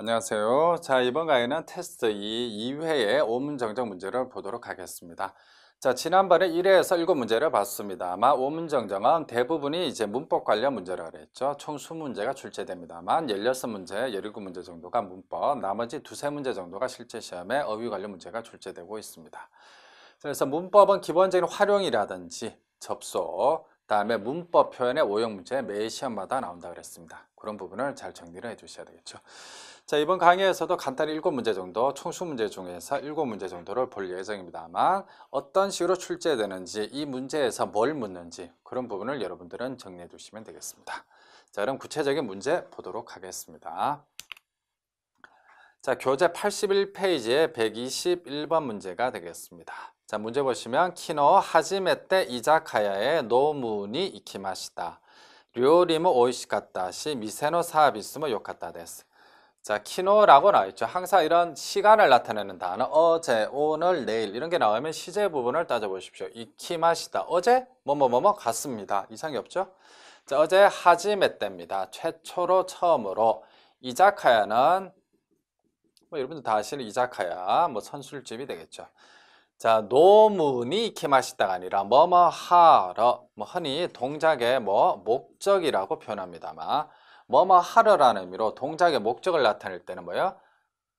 안녕하세요. 자, 이번 강의는 테스트 2 2회의 5문 정적 문제를 보도록 하겠습니다. 자, 지난번에 1회에서 7문제를 봤습니다 아마 5문 정적은 대부분이 이제 문법 관련 문제라고 랬죠총 20문제가 출제됩니다만 16문제, 17문제 정도가 문법, 나머지 두세 문제 정도가 실제 시험에 어휘 관련 문제가 출제되고 있습니다. 그래서 문법은 기본적인 활용이라든지 접속, 다음에 문법 표현의 오용 문제 매 시험마다 나온다 그랬습니다. 그런 부분을 잘 정리를 해주셔야 되겠죠. 자 이번 강의에서도 간단히 7문제 정도 총수 문제 중에서 7문제 정도를 볼 예정입니다만 어떤 식으로 출제되는지 이 문제에서 뭘 묻는지 그런 부분을 여러분들은 정리해 두시면 되겠습니다. 자 그럼 구체적인 문제 보도록 하겠습니다. 자 교재 8 1페이지에 121번 문제가 되겠습니다. 자, 문제 보시면 키노 하지메떼 이자카야의 노문이 이키마시다. 료리모 오이시 카타시 미세노 사비스모 요카타 데스. 자, 키노라고 나와있죠. 항상 이런 시간을 나타내는 단어 어제, 오늘, 내일 이런 게 나오면 시제 부분을 따져보십시오. 이키마시다. 어제 뭐뭐뭐뭐 같습니다. 이상이 없죠? 자, 어제 하지메떼입니다. 최초로 처음으로 이자카야는 뭐 여러분들 다 아시는 이자카야 뭐 선술집이 되겠죠. 자, 노문이 키마시다가 아니라 뭐뭐 하러 뭐 흔히 동작의 뭐 목적이라고 표현합니다만 뭐뭐 하러라는 의미로 동작의 목적을 나타낼 때는 뭐예요?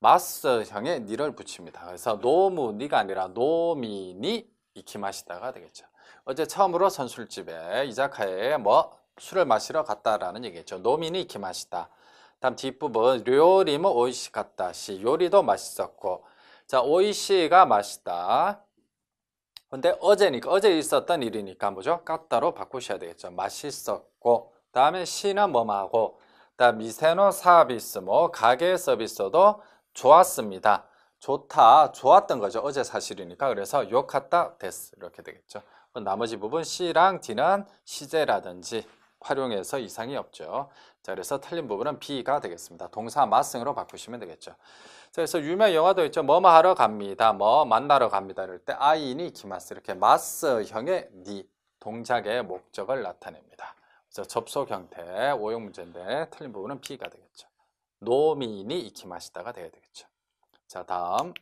마스형의 니를 붙입니다. 그래서 노문이가 아니라 노미니 이키마시다가 되겠죠. 어제 처음으로 선술집에 이자카에 뭐 술을 마시러 갔다라는 얘기겠죠. 노미니 이키마시다. 다음 뒷부분 요리모 오이시 뭐 갔다시 요리도 맛있었고 자, 오이시가 맛있다. 근데 어제니까 어제 있었던 일이니까 뭐죠? 까따로 바꾸셔야 되겠죠. 맛있었고 다음에 시는 뭐하고 다음 미세노 사비스 뭐 가게 서비스도 좋았습니다. 좋다, 좋았던 거죠. 어제 사실이니까 그래서 욕하다 됐. 스 이렇게 되겠죠. 나머지 부분 C랑 디는 시제라든지 활용해서 이상이 없죠. 자, 그래서 틀린 부분은 B가 되겠습니다. 동사 마승으로 바꾸시면 되겠죠. 자, 그래서 유명 영화도 있죠. 뭐뭐 하러 갑니다. 뭐 만나러 갑니다. 이럴 때 아이니 기마스 이렇게 마스형의 니 동작의 목적을 나타냅니다. 그래서 접속 형태 오용 문제인데 틀린 부분은 B가 되겠죠. 노미니 이키마시다가 돼야 되겠죠. 자, 다음.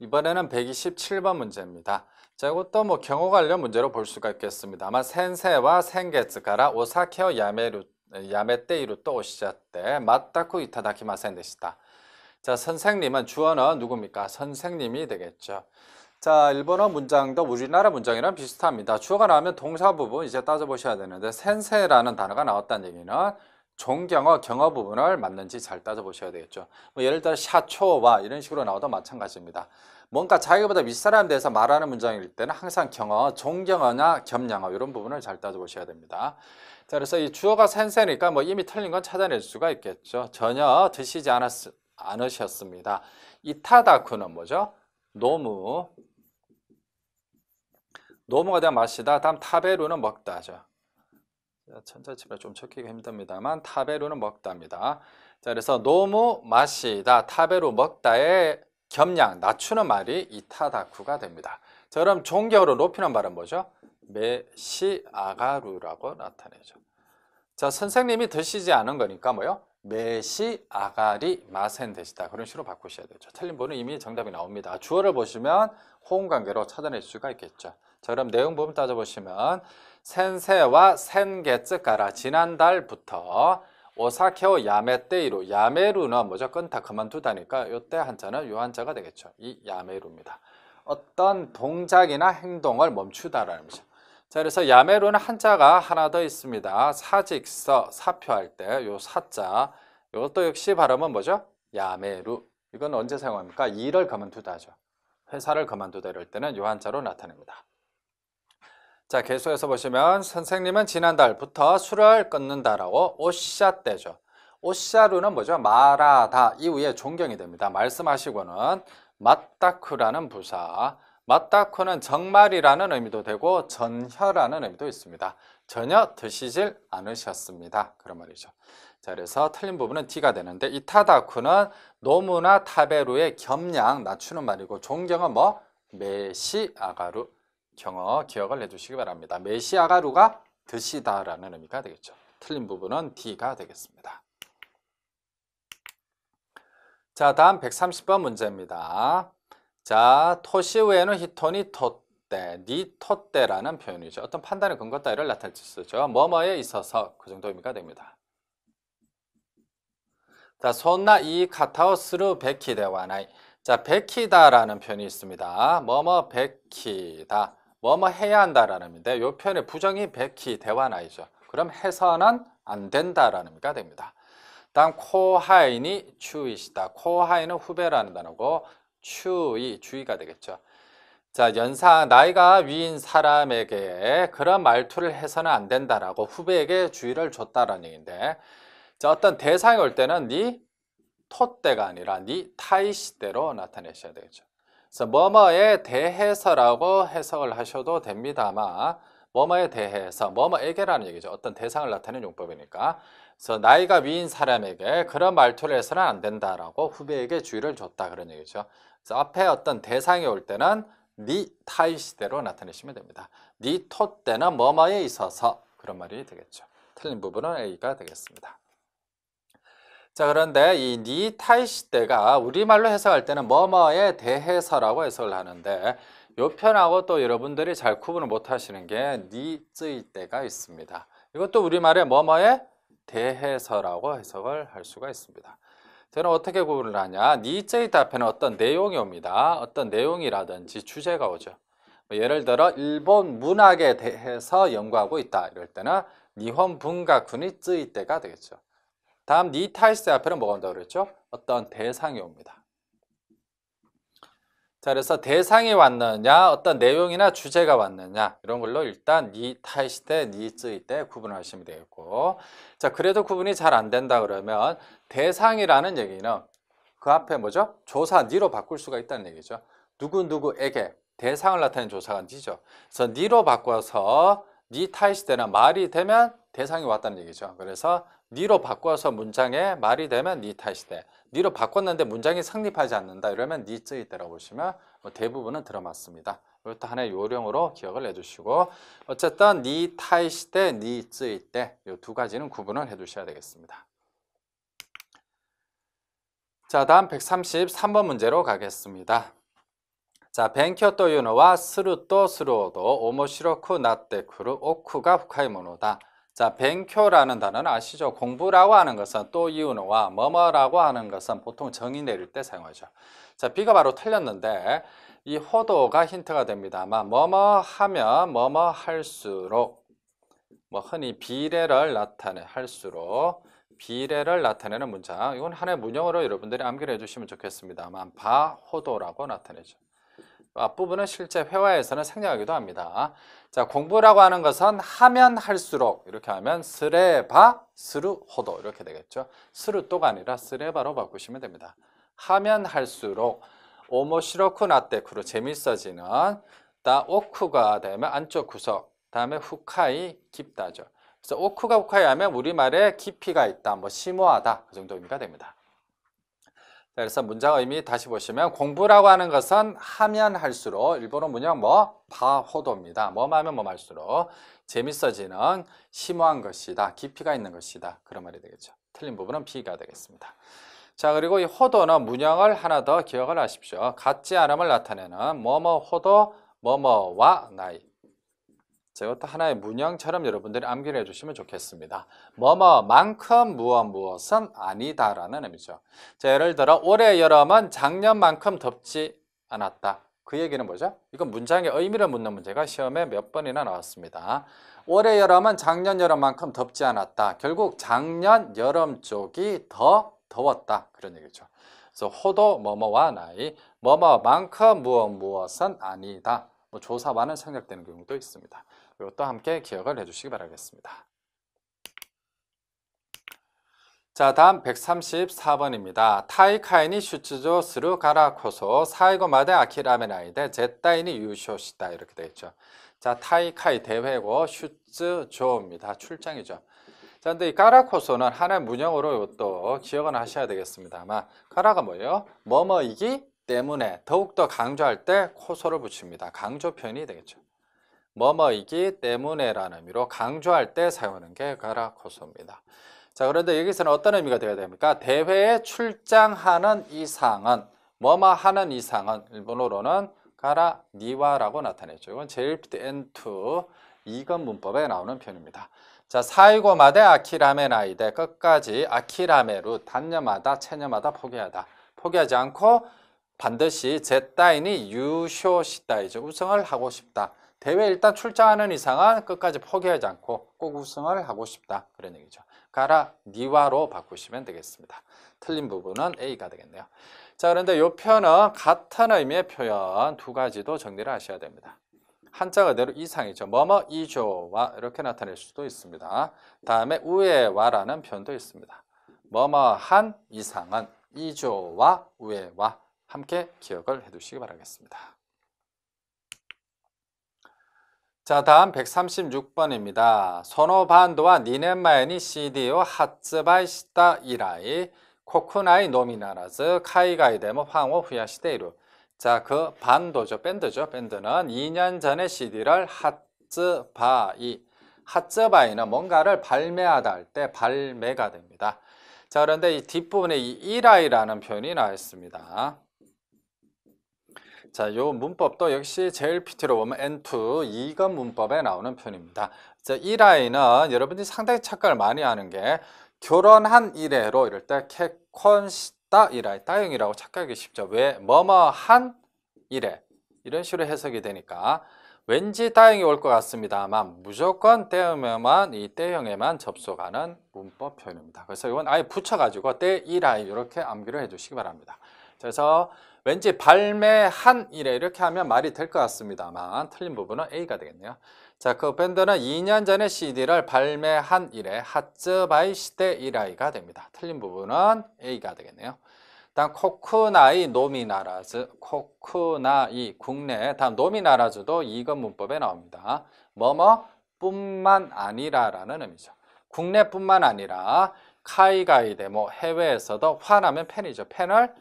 이번에는 127번 문제입니다. 자, 이것도 뭐 경호 관련 문제로 볼 수가 있겠습니다만 센세와 생계츠가라 오사케어 야메루 야메떼이루 또 오시자때 맞다쿠 이타다키마센 데시다. 자, 선생님은 주어는 누굽니까? 선생님이 되겠죠. 자, 일본어 문장도 우리나라 문장이랑 비슷합니다. 주어가 나오면 동사 부분 이제 따져보셔야 되는데 센세라는 단어가 나왔다는 얘기는 종경어 경어 부분을 맞는지 잘 따져보셔야 되겠죠. 뭐 예를 들어 샤초와 이런 식으로 나와도 마찬가지입니다. 뭔가 자기보다 윗사람에 대해서 말하는 문장일 때는 항상 경어, 종경어나 겸양어 이런 부분을 잘 따져보셔야 됩니다. 자, 그래서 이 주어가 센세니까 뭐 이미 틀린 건 찾아낼 수가 있겠죠. 전혀 드시지 않았, 않으셨습니다. 이타다쿠는 뭐죠? 노무. 노무가 되면 마시다. 다음 타베루는 먹다죠. 천자집에좀 적히기 힘듭니다만 타베루는 먹다입니다. 자, 그래서 너무 마시다, 타베루 먹다의 겸양, 낮추는 말이 이타다쿠가 됩니다. 자, 그럼 종교로 높이는 말은 뭐죠? 메시아가루라고 나타내죠. 자, 선생님이 드시지 않은 거니까 뭐요? 메시아가리 마센 되시다. 그런 식으로 바꾸셔야 되죠. 틀린 분은 이미 정답이 나옵니다. 주어를 보시면 호응관계로 찾아낼 수가 있겠죠. 자, 그럼 내용 부분 따져보시면 센세와 센게츠가라 지난달부터 오사케오 야메떼이로 야메루는 무조건 다 그만두다니까 요 때 한자는 요 한자가 되겠죠. 이 야메루입니다. 어떤 동작이나 행동을 멈추다라는 거죠. 자, 그래서 야메루는 한자가 하나 더 있습니다. 사직서 사표할 때 요 사자 이것도 역시 발음은 뭐죠? 야메루. 이건 언제 사용합니까? 일을 그만두다죠. 회사를 그만두다 이럴 때는 요 한자로 나타냅니다. 자 계속해서 보시면 선생님은 지난달부터 술을 끊는다라고 오샤대죠 오샤루는 뭐죠? 말하다 이후에 존경이 됩니다. 말씀하시고는 마따쿠라는 부사 마따쿠는 정말이라는 의미도 되고 전혀라는 의미도 있습니다. 전혀 드시질 않으셨습니다. 그런 말이죠. 자, 그래서 틀린 부분은 D가 되는데 이 타다쿠는 노무나 타베루의 겸양 낮추는 말이고 존경은 뭐? 메시 아가루 경어 기억을 해주시기 바랍니다. 메시아가 루가 드시다라는 의미가 되겠죠. 틀린 부분은 D가 되겠습니다. 자, 다음 130번 문제입니다. 자, 토시 후에는 히토니 토때, 니토때라는 표현이죠. 어떤 판단의 근거 따위를 나타낼 수 있죠. 뭐뭐에 있어서 그 정도 의미가 됩니다. 자, 손나 이 카타오스루 베키데와나이. 자, 베키다라는 표현이 있습니다. 뭐뭐 베키다. 뭐뭐 해야 한다라는 의미인데 이 표현의 부정이 백희 대화나이죠. 그럼 해서는 안 된다라는 의미가 됩니다. 다음 코하인이 추이시다. 코하인은 후배라는 단어고 추이, 주의가 되겠죠. 자, 연상, 나이가 위인 사람에게 그런 말투를 해서는 안 된다라고 후배에게 주의를 줬다라는 얘기인데 자, 어떤 대상이 올 때는 니 토대가 아니라 니 타이시대로 나타내셔야 되겠죠. 그래서 뭐뭐에 대해서라고 해석을 하셔도 됩니다만 뭐뭐에 대해서 뭐뭐에게라는 얘기죠. 어떤 대상을 나타내는 용법이니까. 그래서 나이가 위인 사람에게 그런 말투를 해서는 안 된다라고 후배에게 주의를 줬다 그런 얘기죠. 그래서 앞에 어떤 대상이 올 때는 니 타이 시대로 나타내시면 됩니다. 니토 때는 뭐뭐에 있어서 그런 말이 되겠죠. 틀린 부분은 A가 되겠습니다. 자 그런데 이 니타이 시대가 우리말로 해석할 때는 뭐뭐에 대해서라고 해석을 하는데 요 편하고 또 여러분들이 잘 구분을 못 하시는 게 니쯔이 때가 있습니다. 이것도 우리말에 뭐뭐에 대해서라고 해석을 할 수가 있습니다. 저는 어떻게 구분을 하냐? 니쯔이 답에는 어떤 내용이 옵니다. 어떤 내용이라든지 주제가 오죠. 뭐 예를 들어 일본 문학에 대해서 연구하고 있다 이럴 때는 니혼 분가쿠니 쯔이 때가 되겠죠. 다음 니타이스 앞에는 뭐가 온다고 그랬죠? 어떤 대상이 옵니다. 자, 그래서 대상이 왔느냐, 어떤 내용이나 주제가 왔느냐, 이런 걸로 일단 니타이스 때, 니 쯔이 때 구분하시면 되겠고. 자, 그래도 구분이 잘 안 된다 그러면 대상이라는 얘기는 그 앞에 뭐죠? 조사 니로 바꿀 수가 있다는 얘기죠. 누구누구에게 대상을 나타낸 조사가 니죠. 그래서 니로 바꿔서 니타이스때는 말이 되면 대상이 왔다는 얘기죠. 그래서 니로 바꿔서 문장에 말이 되면 니 탓이 돼. 니로 바꿨는데 문장이 성립하지 않는다. 이러면 니 쓰이 때라고 보시면 뭐 대부분은 들어맞습니다. 이것도 하나의 요령으로 기억을 해주시고 어쨌든 니 탓이 때, 니 쓰이 때 이 두 가지는 구분을 해주셔야 되겠습니다. 자 다음 133번 문제로 가겠습니다. 자, 벤쿄 키토 유노와 스루 또 스루오도 오모시로쿠 나떼쿠르 오쿠가 후카이모노다. 자, 뱅쿄라는 단어는 아시죠? 공부라고 하는 것은 또 이유는와 뭐뭐라고 하는 것은 보통 정의 내릴 때 사용하죠. 자, 비가 바로 틀렸는데 이 호도가 힌트가 됩니다 아마 뭐뭐 하면 뭐뭐 할수록 뭐 흔히 비례를 나타내 할수록 비례를 나타내는 문장 이건 하나의 문형으로 여러분들이 암기를 해주시면 좋겠습니다만 바호도라고 나타내죠. 앞부분은 실제 회화에서는 생략하기도 합니다. 자, 공부라고 하는 것은 하면 할수록 이렇게 하면 스레바 스루호도 이렇게 되겠죠. 스루또가 아니라 스레바로 바꾸시면 됩니다. 하면 할수록 오모시로쿠 나떼쿠로 재밌어지는 다 오쿠가 되면 안쪽 구석 다음에 후카이 깊다죠. 그래서 오쿠가 후카이 하면 우리말에 깊이가 있다, 뭐 심오하다 그 정도 의미가 됩니다. 그래서 문장 의미 다시 보시면 공부라고 하는 것은 하면 할수록 일본어 문양 뭐 바호도입니다. 뭐만 하면 뭐만 할수록 재밌어지는 심오한 것이다. 깊이가 있는 것이다. 그런 말이 되겠죠. 틀린 부분은 비가 되겠습니다. 자 그리고 이 호도는 문양을 하나 더 기억을 하십시오. 같지 않음을 나타내는 뭐뭐 호도 뭐뭐와 나이 제가 또 하나의 문양처럼 여러분들이 암기를 해주시면 좋겠습니다. 뭐뭐만큼 무엇 무엇은 아니다라는 의미죠. 자, 예를 들어 올해 여름은 작년만큼 덥지 않았다. 그 얘기는 뭐죠? 이건 문장의 의미를 묻는 문제가 시험에 몇 번이나 나왔습니다. 올해 여름은 작년 여름만큼 덥지 않았다. 결국 작년 여름 쪽이 더 더웠다. 그런 얘기죠. 그래서 호도 뭐뭐와 나이, 뭐뭐만큼 무엇 무엇은 아니다. 뭐 조사와는 생략되는 경우도 있습니다. 이것도 함께 기억을 해주시기 바라겠습니다. 자 다음 134번입니다. 타이카이니 슈츠조 스루가라코소 사이고마데 아키라메나이데 제타이니 유쇼시다 이렇게 되어 있죠. 자 타이카이 대회고 슈츠조입니다. 출장이죠. 자 근데 이 까라코소는 하나의 문형으로 이것도 기억은 하셔야 되겠습니다만 까라가 뭐예요? 뭐뭐이기 때문에 더욱더 강조할 때 코소를 붙입니다. 강조편이 되겠죠. 뭐뭐이기 때문에라는 의미로 강조할 때 사용하는 게 가라코소입니다. 자, 그런데 여기서는 어떤 의미가 되어야 됩니까? 대회에 출장하는 이상은, 뭐뭐 하는 이상은, 일본어로는 가라 니와라고 나타내죠. 이건 제일피트 엔투 이건 문법에 나오는 표현입니다. 자, 사이고마대 아키라메나이대 끝까지 아키라메루 단념하다, 체념하다, 포기하다. 포기하지 않고 반드시 제따인이 유쇼시다이죠. 우승을 하고 싶다. 대회 일단 출장하는 이상은 끝까지 포기하지 않고 꼭 우승을 하고 싶다 그런 얘기죠. 가라 니와로 바꾸시면 되겠습니다. 틀린 부분은 A가 되겠네요. 자 그런데 이 표현은 같은 의미의 표현 두 가지도 정리를 하셔야 됩니다. 한자 그대로 이상이죠. 뭐뭐 이조와 이렇게 나타낼 수도 있습니다. 다음에 우에와라는 표현도 있습니다. 뭐뭐한 이상은 이조와 우에와 함께 기억을 해두시기 바라겠습니다. 자 다음 136번입니다. 소노반도와 니넨마엔이 CDO 하츠바이시다 이라이 코쿠나이 노미나라즈 카이가이 데모 황호 후야시데이루 자그 반도죠 밴드죠 밴드는 2년 전에 CD를 하츠바이 하츠바이는 뭔가를 발매하다 할 때 발매가 됩니다. 자 그런데 이 뒷부분에 이 이라이라는 표현이 나와있습니다 자, 요 문법도 역시 제일 PT로 보면 N2, 2가 문법에 나오는 편입니다. 자, 이 라인은 여러분들이 상당히 착각을 많이 하는 게 결혼한 이래로 이럴 때 캐콘시다 이라이 따형이라고 착각하기 쉽죠. 왜? 뭐뭐한 이래 이런 식으로 해석이 되니까 왠지 따형이 올 것 같습니다만 무조건 때형에만 이 때형에만 접속하는 문법 표현입니다. 그래서 이건 아예 붙여가지고 때 이라이 이렇게 암기를 해주시기 바랍니다. 그래서 왠지 발매한 이래 이렇게 하면 말이 될 것 같습니다만 틀린 부분은 A가 되겠네요. 자, 그 밴드는 2년 전에 CD를 발매한 이래 하츠바이 시대 이라이가 됩니다. 틀린 부분은 A가 되겠네요. 다음 코쿠나이 노미나라즈 코쿠나이 국내 다음 노미나라즈도 이건 문법에 나옵니다. 뭐뭐 뿐만 아니라라는 의미죠. 국내뿐만 아니라 카이가이 데모 뭐 해외에서도 화나면 팬이죠. 팬을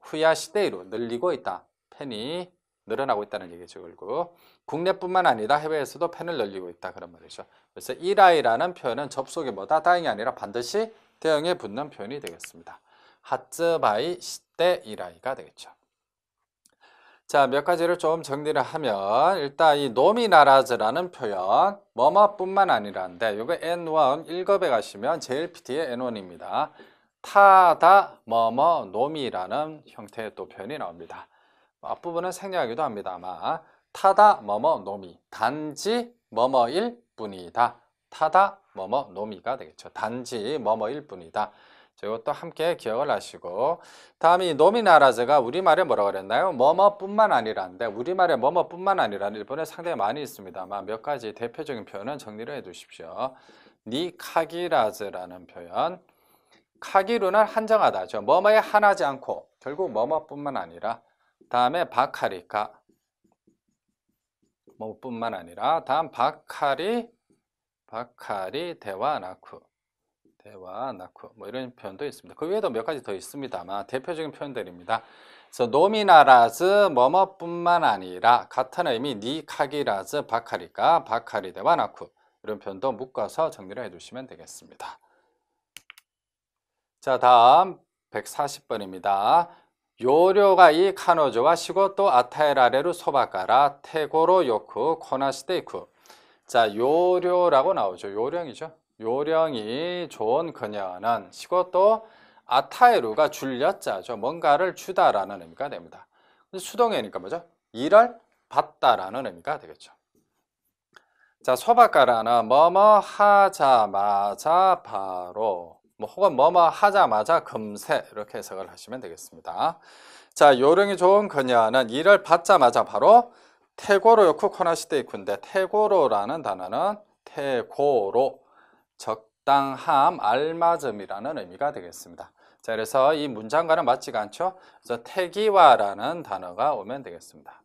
후야 시대로 늘리고 있다. 팬이 늘어나고 있다는 얘기죠. 결국 국내뿐만 아니라 해외에서도 팬을 늘리고 있다. 그런 말이죠. 그래서 이라이라는 표현은 접속이 뭐다? 다행이 아니라 반드시 대응에 붙는 표현이 되겠습니다. 하츠바이 시대 이라이가 되겠죠. 자, 몇 가지를 좀 정리를 하면 일단 이 노미나라즈라는 표현 뭐뭐뿐만 아니라인데 이거 N1 1급에 가시면 JLPT의 N1입니다. 타다 뭐뭐 놈이라는 형태의 또 표현이 나옵니다. 앞부분은 생략하기도 합니다만 타다 뭐뭐 놈이 단지 뭐뭐일 뿐이다. 타다 뭐뭐 놈이가 되겠죠. 단지 뭐뭐일 뿐이다. 이것도 함께 기억을 하시고 다음이 노미나라즈가 우리말에 뭐라고 그랬나요? 뭐뭐뿐만 아니라인데 우리말에 뭐뭐뿐만 아니라 일본에 상당히 많이 있습니다만 몇 가지 대표적인 표현은 정리를 해두십시오. 니카기라즈라는 표현 카기루는 한정하다. 죠뭐뭐에한하지 않고 결국 뭐뭐뿐만 아니라 다음에 바카리카 뭐뿐만 아니라 다음 바카리 바카리 대화나쿠대화나쿠뭐 이런 표현도 있습니다. 그 외에도 몇 가지 더 있습니다만 대표적인 표현들입니다. 그래서 노미나라즈 뭐뭐뿐만 아니라 같은 의미 니카기라즈 바카리카 바카리 대화나쿠 이런 표현도 묶어서 정리를 해주시면 되겠습니다. 자, 다음 140번입니다. 요료가 이 카노조와 시고 또 아타에라레루 소바카라 테고로 요쿠 코나시데이쿠 자 요료라고 나오죠 요령이죠 요령이 좋은 그녀는 시고 또 아타에루가 줄여자죠 뭔가를 주다라는 의미가 됩니다 수동해니까 뭐죠 일을 받다라는 의미가 되겠죠 자 소바카라는 뭐뭐 하자마자 바로 뭐 혹은 뭐뭐 하자마자 금세 이렇게 해석을 하시면 되겠습니다. 자, 요령이 좋은 그녀는 일을 받자마자 바로 태고로 요쿠코나 시대의 군대 태고로라는 단어는 태고로 적당함 알맞음이라는 의미가 되겠습니다. 자, 그래서 이 문장과는 맞지가 않죠? 그래서 태기와라는 단어가 오면 되겠습니다.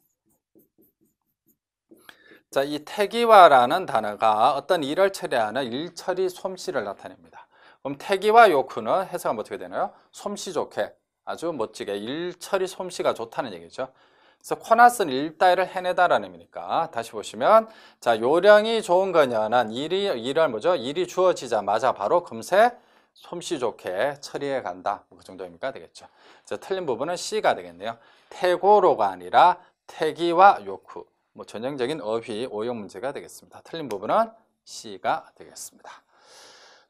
자, 이 태기와라는 단어가 어떤 일을 처리하는 일처리 솜씨를 나타냅니다. 그럼 태기와 요크는 해석하면 어떻게 되나요? 솜씨 좋게 아주 멋지게 일처리 솜씨가 좋다는 얘기죠. 그래서 코나스는 일따위를 해내다라는 의미니까 다시 보시면 자 요령이 좋은 거냐는 일이 일을 뭐죠? 일이 주어지자마자 바로 금세 솜씨 좋게 처리해 간다. 뭐 그 정도입니까? 되겠죠. 자, 틀린 부분은 C가 되겠네요. 태고로가 아니라 태기와 요크. 뭐 전형적인 어휘 오용 문제가 되겠습니다. 틀린 부분은 C가 되겠습니다.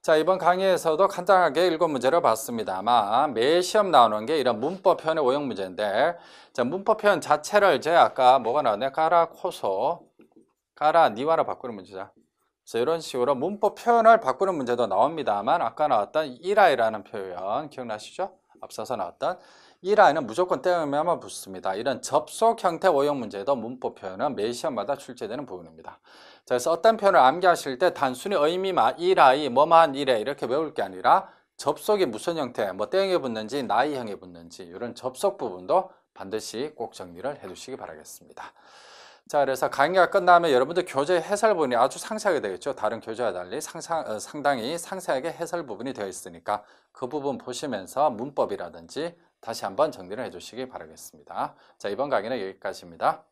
자 이번 강의에서도 간단하게 일곱 문제를 봤습니다만 매 시험 나오는 게 이런 문법 표현의 오형 문제인데 자 문법 표현 자체를 이제 아까 뭐가 나왔냐 까라 코소 까라 니와로 바꾸는 문제죠 그래서 이런 식으로 문법 표현을 바꾸는 문제도 나옵니다만 아까 나왔던 이라이라는 표현 기억나시죠? 앞서서 나왔던 이 라인은 무조건 떼어내야만 붙습니다. 이런 접속 형태 오용 문제도 문법 표현은 매 시험마다 출제되는 부분입니다. 자, 그래서 어떤 표현을 암기하실 때 단순히 의미만 이라인 뭐만 이래 이렇게 외울 게 아니라 접속이 무슨 형태, 뭐 땡에 붙는지 나이형에 붙는지 이런 접속 부분도 반드시 꼭 정리를 해두시기 바라겠습니다. 자 그래서 강의가 끝나면 여러분들 교재 해설 부분이 아주 상세하게 되겠죠. 다른 교재와 달리 상상, 어, 상당히 상세하게 해설 부분이 되어 있으니까 그 부분 보시면서 문법이라든지 다시 한번 정리를 해주시기 바라겠습니다. 자, 이번 강의는 여기까지입니다.